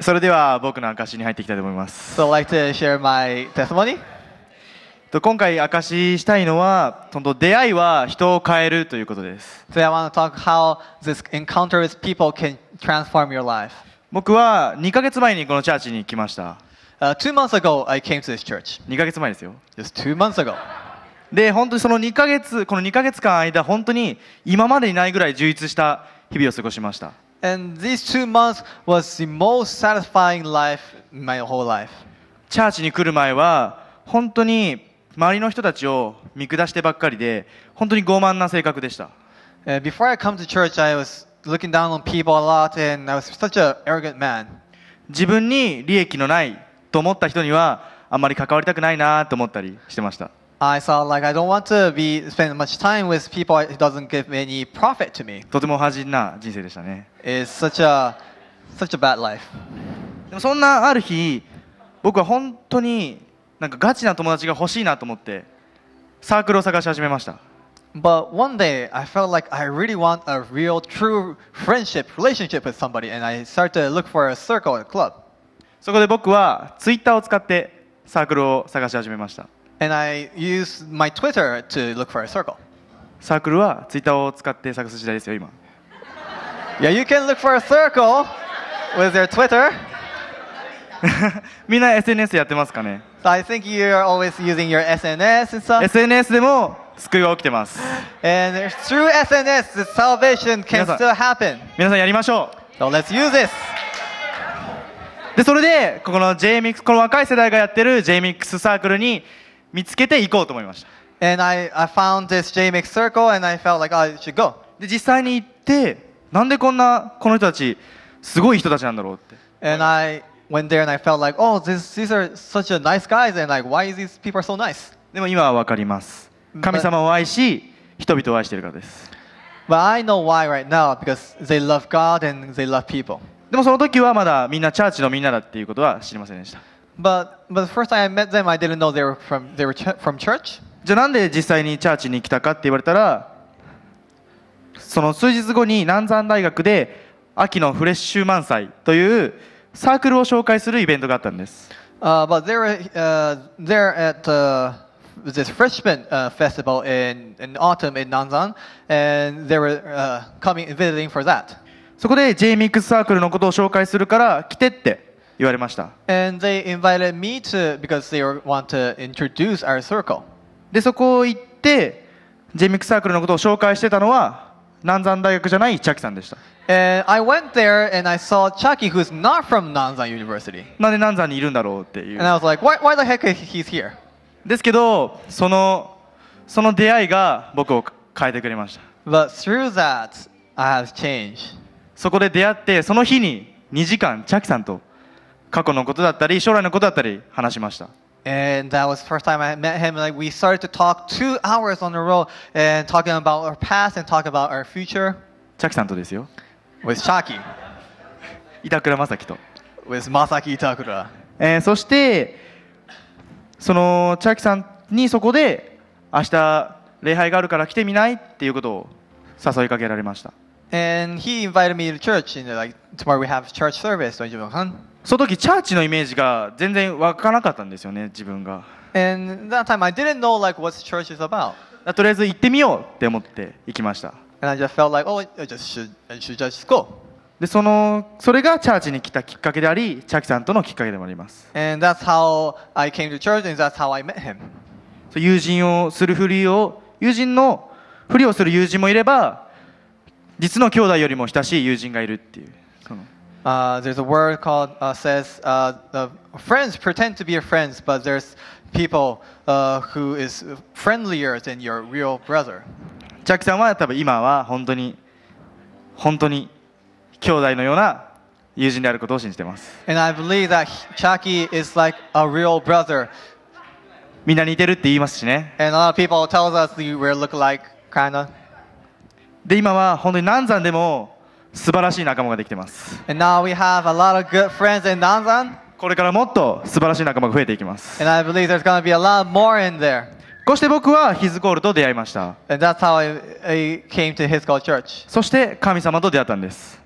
それでは僕の証に入っていきたいと思います。So I'd like to share my testimony. 今回証ししたいのは、その出会いは人を変えるということです。So I want to talk how this encounter with people can transform your life. 僕は2ヶ月前にこのチャーチに来ました。Uh, two months ago, I came to this church. 2ヶ月前ですよ。Just two months ago. で、本当にその2ヶ月、この2ヶ月間間、本当に今までにないぐらい充実した日々を過ごしました。チャーチに来る前は本当に周りの人たちを見下してばっかりで本当に傲慢な性格でした。自分に利益のないと思った人にはあんまり関わりたくないなと思ったりしてました。I thought like I don't want to be spend much time with people who doesn't give any profit to me. とても破人な人生でしたね。It's such a such a bad life. でもそんなある日、僕は本当になんかガチな友達が欲しいなと思ってサークルを探し始めました。But one day I felt like I really want a real true friendship relationship with somebody and I started to look for a circle at a club. そこで僕はツイッターを使ってサークルを探し始めました。And I use my Twitter to look for a circle. サークルはツイッターを使って探す時代ですよ、今。Yeah, you can look for a circle with r Twitter. みんな SNS やってますかね so I think you're always using your SNS and stuff. ?SNS でも救いは起きてます。And through SNS, the salvation 皆 can さん still happen. 皆さんやりましょ So let's use this. う。で、それで、ここの JMIX、この若い世代がやってる JMIX サークルに見つけていこうと思いました。で実際に行って、なんでこんなこの人たち、すごい人たちなんだろうって。でも今はわかります。神様を愛し、人々を愛しているからです。でもその時はまだみんなチャーチのみんなだっていうことは知りませんでした。But, but the first time I met them, I didn't know they were from, they were ch from church. じゃあなんで実際にチャーチに来たかって言われたらその数日後に南山大学で秋のフレッシュ満載というサークルを紹介するイベントがあったんです。Uh, but they were, uh, there at uh, this freshman uh, festival in, in autumn in Nanzan, and they were uh, coming visiting for that. そこで JMX サークルのことを紹介するから来てって。言われました。And they invited me to because they want to introduce our circle. で、そこ行って、ジェミックサークルのことを紹介してたのは、南山大学じゃないチャキさんでした。And I went there and I saw Chucky who's not from Nanzan University. なんで南山にいるんだろうっていう。And I was like, why, why the heck he's here? ですけど、その、その出会いが僕を変えてくれました。But through that, I have changed. そこで出会って、その日に2時間、チャキさんと。過去のことだったり、将来のことだったり話しました。チャキさんとですよ。板倉正樹と。えそして、そのチャキさんにそこで明日礼拝があるから来てみないっていうことを誘いかけられました。And he invited me to church. And like, tomorrow we have church service. とその時、チャーチのイメージが全然わからなかったんですよね、自分が。And that time I didn't know like what church is about. とりあえず行ってみようって思って行きました。And I just felt like, oh, I just should, I should just go. でそのそれがチャーチに来たきっかけであり、チャキさんとのきっかけでもあります。And that's how I came to church and that's how I met him. 友人をするふりを、友人のふりをする友人もいれば、実の兄弟よりも親しい友人がいるっていう。その Uh, there's a word called uh, says uh, the friends pretend to be your friends, but there's people uh, who is friendlier than your real brother. ジャックさんは多分今は本当に本当に兄弟のような友人であることを信じてます。And I believe that Chucky is like a real brother. みんな似てるって言いますしね。And a lot of people tells us we look like kinda. で今は本当に南山でも素晴らしい仲間ができてますこれからもっと素晴らしい仲間が増えていきますこうして僕はヒズコールと出会いましたそして神様と出会ったんです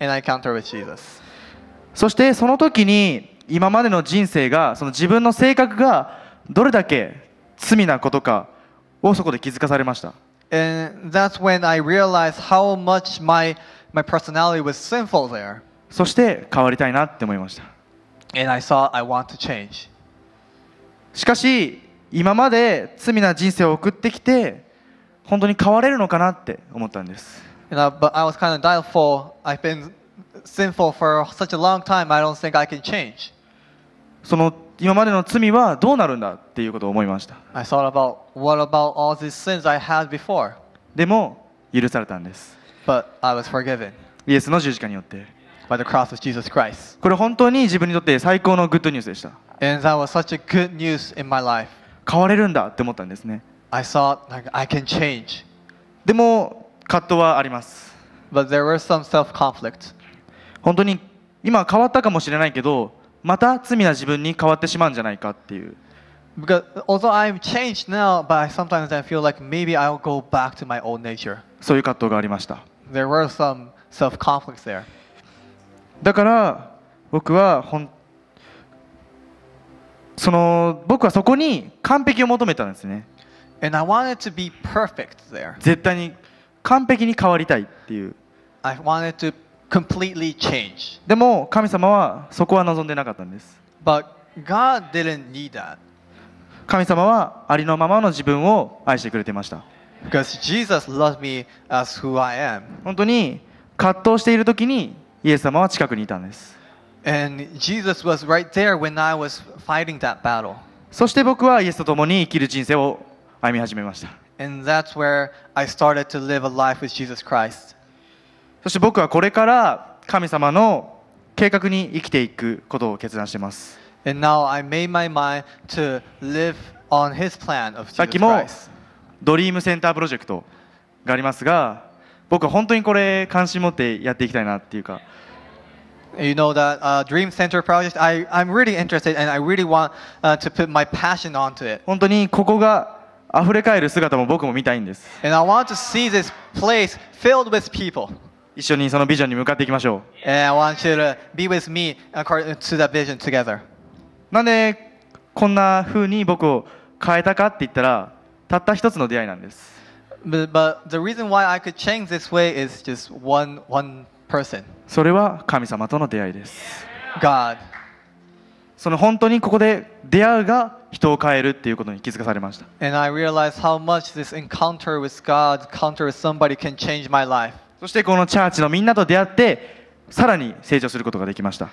そしてその時に今までの人生がその自分の性格がどれだけ罪なことかをそこで気づかされました。And that's when I realized how much my, my personality was sinful there. そして変わりたいなって思いました。And I saw I want to change. しかし、今まで罪な人生を送ってきて、本当に変われるのかなって思ったんです。a n d i b u t i m a n その今までの罪はどうなるんだっていうことを思いました。I thought about what about all these sins I had before? でも許されたんです。But I was forgiven. イエスの十字架によって。By the cross of Jesus Christ. これ本当に自分にとって最高のグッドニュースでした。And that was such a good news in my life. 変われるんだって思ったんですね。I saw like, I can change. でも葛藤はあります。But there were some self conflict. 本当に今変わったかもしれないけど、また罪な自分に変わってしまうんじゃないかっていう。Because although I'm changed now, but sometimes I feel like maybe I'll go back to my old nature. そういう葛藤がありました。There were some self conflicts there. だから僕はほんその僕はそこに完璧を求めたんですね。And I wanted to be perfect there. 絶対に完璧に変わりたいっていう。I wanted to completely change. でも神様はそこは望んでなかったんです。But God didn't need that. 神様はありのままの自分を愛してくれていました。Because Jesus loved me as who I am. 本当に葛藤している時にイエス様は近くにいたんです。And Jesus was right there when I was fighting that battle. そして僕はイエスと共に生きる人生を歩み始めました。And that's where I started to live a life with Jesus Christ. そして僕はこれから神様の計画に生きていくことを決断しています。And now I made my mind to live on his plan of Jesus Christ. さっきもドリームセンタープロジェクトがありますが、僕は本当にこれ関心持ってやっていきたいなっていうか。You know that、uh, Dream Center project, I, I'm really interested and I really want、uh, to put my passion onto it. 本当にここが溢れ返る姿も僕も見たいんです。And I want to see this place filled with people. 一緒にそのビジョンに向かっていきましょう。なんでこんなふうに僕を変えたかって言ったらたった一つの出会いなんです。それは神様との出会いです。God. その本当にここで出会うが人を変えるっていうことに気づかされました。そしてこのチャーチのみんなと出会って、さらに成長することができました。こ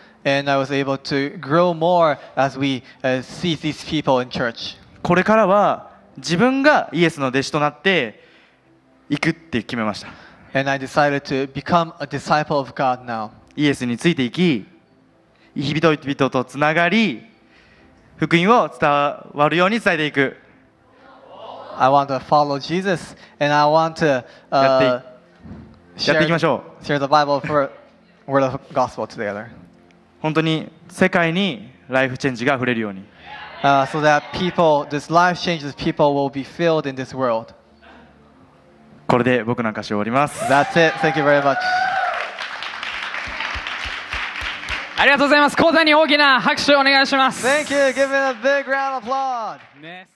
れからは自分がイエスの弟子となっていくって決めました。イエスについていき、人々とつながり、福音を伝わるように伝えていく。I want やっていきましょう。Share the Bible for word of gospel together. 本当に世界にライフチェンジが溢れるように。Uh, so that people, this life changes people will be filled in this world. これで僕の歌詞を終わります。That's it. Thank you very much. ありがとうございます。講座に大きな拍手をお願いします。Thank you. Give it a big round of applause. ね